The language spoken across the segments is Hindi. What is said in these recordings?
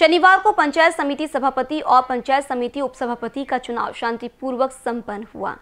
शनिवार को पंचायत समिति सभापति और पंचायत समिति उपसभापति का चुनाव शांतिपूर्वक संपन्न हुआ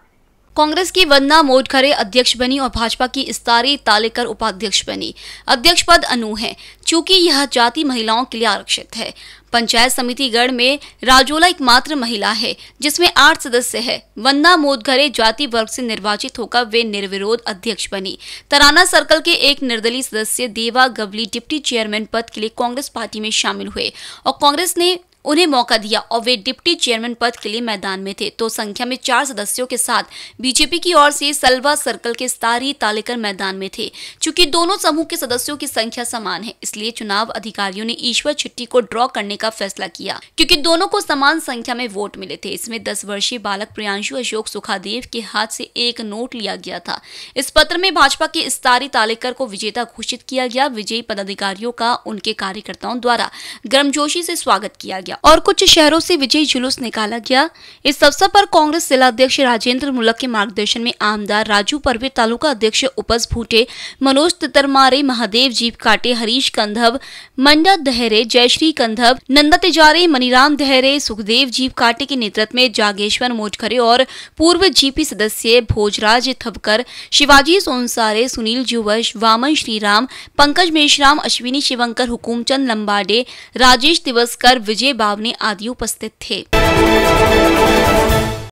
कांग्रेस की वंदना मोटखरे अध्यक्ष बनी और भाजपा की इस्तारी तालेकर उपाध्यक्ष बनी अध्यक्ष पद अनु है चूंकि यह जाति महिलाओं के लिए आरक्षित है पंचायत समितिगढ़ में राजोला एकमात्र महिला है जिसमें आठ सदस्य है वंदना मोदघरे जाति वर्ग से निर्वाचित होकर वे निर्विरोध अध्यक्ष बनी तराना सर्कल के एक निर्दलीय सदस्य देवा गवली डिप्टी चेयरमैन पद के लिए कांग्रेस पार्टी में शामिल हुए और कांग्रेस ने उन्हें मौका दिया और वे डिप्टी चेयरमैन पद के लिए मैदान में थे तो संख्या में चार सदस्यों के साथ बीजेपी की ओर से सलवा सर्कल के स्तारी तालेकर मैदान में थे चूंकि दोनों समूह के सदस्यों की संख्या समान है इसलिए चुनाव अधिकारियों ने ईश्वर छिट्टी को ड्रॉ करने का फैसला किया क्योंकि दोनों को समान संख्या में वोट मिले थे इसमें दस वर्षीय बालक प्रियांशु अशोक सुखादेव के हाथ से एक नोट लिया गया था इस पत्र में भाजपा के स्तारी तालेकर को विजेता घोषित किया गया विजयी पदाधिकारियों का उनके कार्यकर्ताओं द्वारा गर्मजोशी से स्वागत किया गया गया और कुछ शहरों से विजय जुलूस निकाला गया इस अवसर पर कांग्रेस जिलाध्यक्ष राजेंद्र मुलक के मार्गदर्शन में आमदार राजू परवे तालुका अध्यक्ष उपज भूटे मनोज तितरमारे महादेव जीप काटे हरीश कंधव मंडा दहरे जयश्री कंधव नंदा तिजारे मनीराम दहरे सुखदेव जीप काटे के नेतृत्व में जागेश्वर मोटखरे और पूर्व जीपी सदस्य भोजराज थपकर शिवाजी सोनसारे सुनील जुवश वामन श्रीराम पंकज मेशराम अश्विनी शिवंकर हुकुमचंद लंबाडे राजेश दिवसकर विजय बावने आदि उपस्थित थे